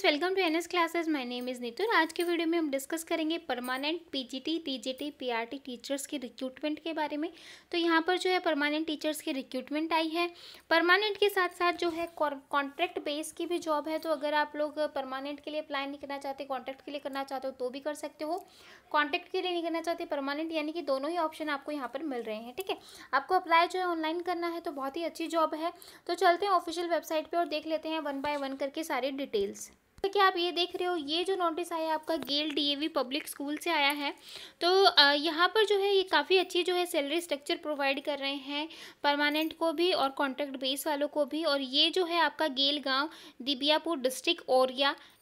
friends welcome to S classes my name is Neetu आज के video में हम डिस्कस करेंगे permanent PGT TGT PRT teachers के रिक्रूटमेंट के बारे में तो यहाँ पर जो है परमानेंट टीचर्स की रिक्रूटमेंट आई है परमानेंट के साथ साथ जो है कॉन्ट्रैक्ट बेस की भी जॉब है तो अगर आप लोग परमानेंट के लिए अप्लाई नहीं करना चाहते कॉन्ट्रैक्ट के लिए करना चाहते हो तो भी कर सकते हो कॉन्ट्रैक्ट के लिए नहीं करना चाहते परमानेंट यानी कि दोनों ही ऑप्शन आपको यहाँ पर मिल रहे हैं ठीक है आपको अप्लाई जो है ऑनलाइन करना है तो बहुत ही अच्छी जॉब है तो चलते हैं ऑफिशियल वेबसाइट पर और देख लेते हैं वन बाय वन करके सारे डिटेल्स तो कि आप ये देख रहे हो ये जो नोटिस आया आपका गेल डीएवी पब्लिक स्कूल से आया है तो यहाँ पर जो है ये काफ़ी अच्छी जो है सैलरी स्ट्रक्चर प्रोवाइड कर रहे हैं परमानेंट को भी और कॉन्ट्रैक्ट बेस वालों को भी और ये जो है आपका गेल गांव दिबियापुर डिस्ट्रिक्ट और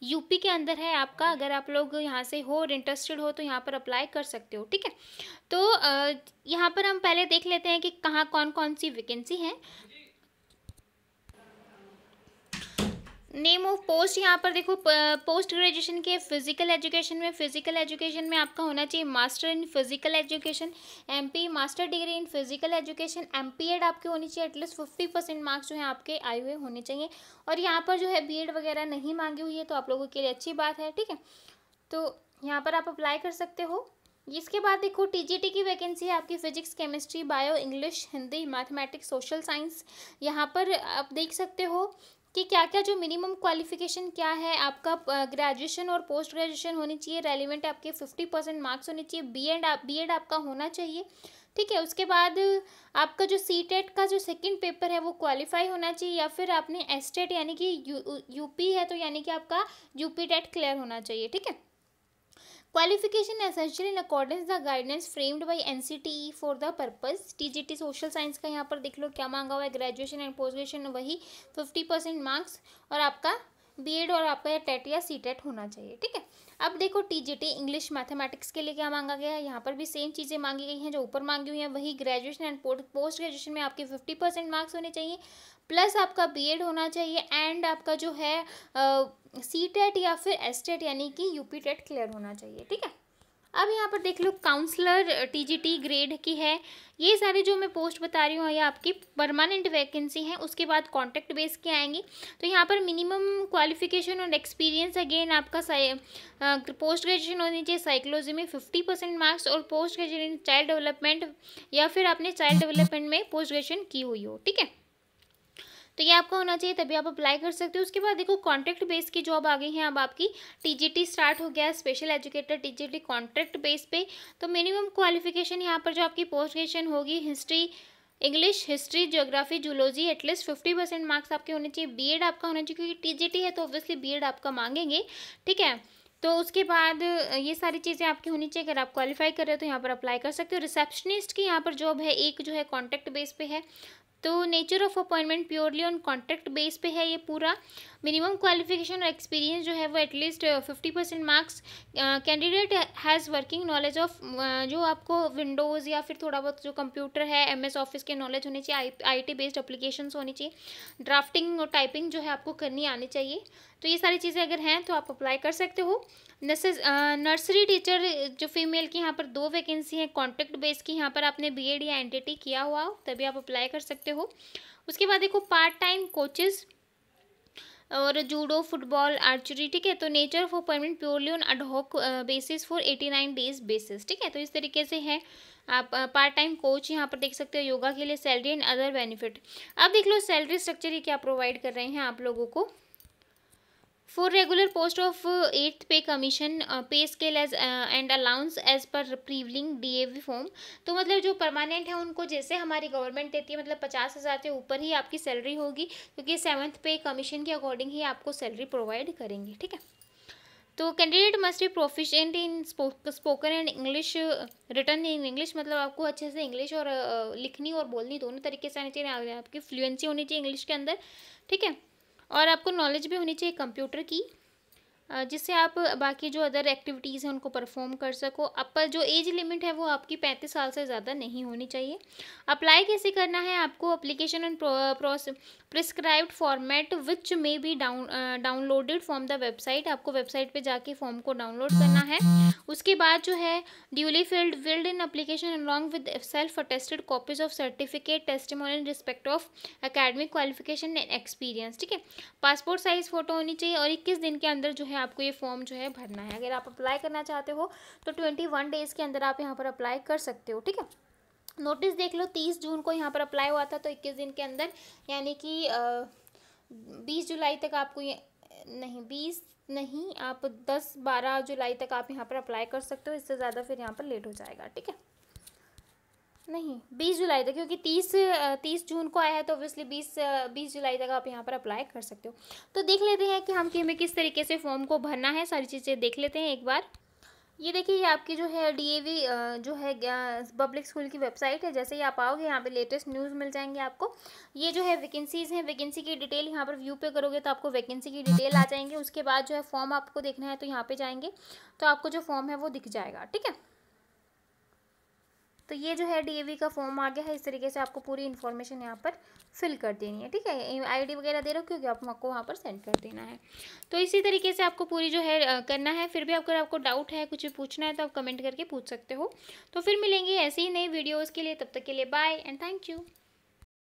यूपी के अंदर है आपका अगर आप लोग यहाँ से हो और इंटरेस्टेड हो तो यहाँ पर अप्लाई कर सकते हो ठीक है तो यहाँ पर हम पहले देख लेते हैं कि कहाँ कौन कौन सी वैकेंसी है नेम ऑफ पोस्ट यहाँ पर देखो पोस्ट ग्रेजुएशन के फिजिकल एजुकेशन में फिजिकल एजुकेशन में आपका होना चाहिए master in physical education MP master degree in physical education MPEd आपके होनी चाहिए एटलीस्ट फिफ्टी परसेंट मार्क्स जो है आपके आए हुए होने चाहिए और यहाँ पर जो है बीएड वगैरह नहीं मांगी हुई है तो आप लोगों के लिए अच्छी बात है ठीक है तो यहाँ पर आप अप्लाई कर सकते हो इसके बाद देखो टीजीटी की वैकेंसी है आपकी physics chemistry bio English Hindi mathematics social science यहाँ पर आप देख सकते हो कि क्या क्या जो मिनिमम क्वालिफिकेशन क्या है आपका ग्रेजुएशन और पोस्ट ग्रेजुएशन होनी चाहिए रेलिवेंट आपके फिफ्टी परसेंट मार्क्स होने चाहिए बी एड आप बी एड आपका होना चाहिए ठीक है उसके बाद आपका जो सी टेट e का जो सेकंड पेपर है वो क्वालिफाई होना चाहिए या फिर आपने एस टेट e यानी कि यू, यूपी है तो यानी कि आपका यूपी टेट क्लियर होना चाहिए ठीक है Qualification essential in accordance the guidelines framed by NCTE for the purpose TGT social science का यहाँ पर देख लो क्या मांगा हुआ है ग्रेजुएशन एंड पोस्ट ग्रेजुएशन वही 50 परसेंट मार्क्स और आपका बीएड और आपका टेट या सी टेट होना चाहिए ठीक है अब देखो टीजीटी इंग्लिश मैथमेटिक्स के लिए क्या मांगा गया है यहाँ पर भी सेम चीज़ें मांगी गई हैं जो ऊपर मांगी हुई हैं वही ग्रेजुएशन एंड पोस्ट ग्रेजुएशन में आपके फिफ्टी परसेंट मार्क्स होने चाहिए प्लस आपका बीएड होना चाहिए एंड आपका जो है सी टेट या फिर एस टेट यानी कि यूपी टेट क्लियर होना चाहिए ठीक है अब यहाँ पर देख लो काउंसलर टीजीटी ग्रेड की है ये सारे जो मैं पोस्ट बता रही हूँ ये आपकी परमानेंट वैकेंसी है उसके बाद कॉन्ट्रैक्ट बेस की आएंगी तो यहाँ पर मिनिमम क्वालिफिकेशन और एक्सपीरियंस अगेन आपका पोस्ट ग्रेजुएशन होनी चाहिए साइकोलॉजी में फिफ्टी परसेंट मार्क्स और पोस्ट ग्रेजुएशन चाइल्ड डेवलपमेंट या फिर आपने चाइल्ड डेवलपमेंट में पोस्ट ग्रेजुएशन की हुई हो ठीक है तो ये आपका होना चाहिए तभी आप अप्लाई कर सकते हो उसके बाद देखो कॉन्ट्रैक्ट बेस की जॉब आ गई है अब आपकी टीजीटी स्टार्ट हो गया special educator TGT contract base पे तो मिनिमम क्वालिफिकेशन यहाँ पर जो आपकी पोस्ट ग्रेजुएशन होगी history English history geography zoology at least fifty percent marks आपके होने चाहिए बीएड आपका होना चाहिए क्योंकि टीजीटी है तो ऑब्वियसली बीएड आपका मांगेंगे ठीक है तो उसके बाद ये सारी चीज़ें आपकी होनी चाहिए अगर आप क्वालिफाई कर रहे हो तो यहाँ पर अप्लाई कर सकते हो रिसेप्शनिस्ट की यहाँ पर जॉब है एक जो है कॉन्टैक्ट बेस पे है तो nature of appointment purely on contract base पे है ये पूरा मिनिमम क्वालिफिकेशन और एक्सपीरियंस जो है वो at least fifty percent marks candidate has working knowledge of जो आपको विंडोज़ या फिर थोड़ा बहुत जो कंप्यूटर है एम एस ऑफिस के नॉलेज होने चाहिए आई टी बेस्ड अप्लीकेशन होनी चाहिए ड्राफ्टिंग और टाइपिंग जो है आपको करनी आनी चाहिए तो ये सारी चीज़ें अगर हैं तो आप अप्लाई कर सकते हो नर्सरी टीचर uh, जो फीमेल की यहाँ पर दो वैकेंसी हैं कॉन्ट्रैक्ट बेस की यहाँ पर आपने बी एड या एन टी किया हुआ हो तभी आप अप्लाई कर सकते हो हो उसके बाद देखो पार्ट टाइम कोचेस और जूडो फुटबॉल आर्चरी ठीक है तो nature for permanent purely on ad hoc basis for eighty nine days basis ठीक है तो इस तरीके से है आप पार्ट टाइम कोच यहाँ पर देख सकते हो योगा के लिए सैलरी एंड अदर बेनिफिट अब देख लो सैलरी स्ट्रक्चर ये क्या प्रोवाइड कर रहे हैं आप लोगों को for regular post of eighth pay commission pay scale as and allowance as per prevailing D A V form तो मतलब जो परमानेंट है उनको जैसे हमारी गवर्नमेंट देती है मतलब पचास हज़ार से ऊपर ही आपकी सैलरी होगी क्योंकि सेवन्थ पे कमीशन के अकॉर्डिंग ही आपको सैलरी प्रोवाइड करेंगे ठीक है तो कैंडिडेट मस्ट भी proficient in spoken and English written in English मतलब आपको अच्छे से इंग्लिश और uh, लिखनी और बोलनी दोनों तरीके से आनी चाहिए आपकी फ्लुएंसी होनी चाहिए इंग्लिश के अंदर ठीक है और आपको नॉलेज भी होनी चाहिए कंप्यूटर की जिससे आप बाकी जो अदर एक्टिविटीज़ हैं उनको परफॉर्म कर सको अपर जो एज लिमिट है वो आपकी पैंतीस साल से ज़्यादा नहीं होनी चाहिए अप्लाई कैसे करना है आपको application and prescribed format which may be down downloaded from the website आपको वेबसाइट पे जाके फॉर्म को डाउनलोड करना है उसके बाद जो है duly filled filled in application along with self attested copies of certificate testimonials in respect of academic qualification and experience ठीक है पासपोर्ट साइज़ फ़ोटो होनी चाहिए और इक्कीस दिन के अंदर जो है है आपको ये फॉर्म जो है भरना है अगर आप अप्लाई करना चाहते हो तो ट्वेंटी वन डेज़ के अंदर आप यहाँ पर अप्लाई कर सकते हो ठीक है नोटिस देख लो तीस जून को यहाँ पर अप्लाई हुआ था तो इक्कीस दिन के अंदर यानी कि बीस जुलाई तक आपको ये नहीं बीस नहीं आप दस बारह जुलाई तक आप यहाँ पर अप्लाई कर सकते हो इससे ज़्यादा फिर यहाँ पर लेट हो जाएगा ठीक है नहीं बीस जुलाई तक क्योंकि तीस तीस जून को आया है तो ऑब्वियसली बीस बीस जुलाई तक आप यहाँ पर अप्लाई कर सकते हो तो देख लेते हैं कि हम कि हमें किस तरीके से फॉर्म को भरना है सारी चीज़ें देख लेते हैं एक बार ये देखिए ये आपकी जो है डीएवी जो है पब्लिक स्कूल की वेबसाइट है जैसे ही आप आओगे यहाँ पे लेटेस्ट न्यूज़ मिल जाएंगे आपको ये जो है वैकेंसीज़ हैं वैकेंसी की डिटेल यहाँ पर व्यू पे करोगे तो आपको वैकेंसी की डिटेल आ जाएंगे उसके बाद जो है फॉर्म आपको देखना है तो यहाँ पे जाएंगे तो आपको जो फॉर्म है वो दिख जाएगा ठीक है तो ये जो है डी का फॉर्म आ गया है इस तरीके से आपको पूरी इन्फॉर्मेशन यहाँ पर फिल कर देनी है ठीक है आईडी वगैरह दे रहे हो क्योंकि आपको वहाँ पर सेंड कर देना है तो इसी तरीके से आपको पूरी जो है करना है फिर भी अगर आपको डाउट है कुछ पूछना है तो आप कमेंट करके पूछ सकते हो तो फिर मिलेंगे ऐसे ही नई वीडियोज़ के लिए तब तक के लिए बाय एंड थैंक यू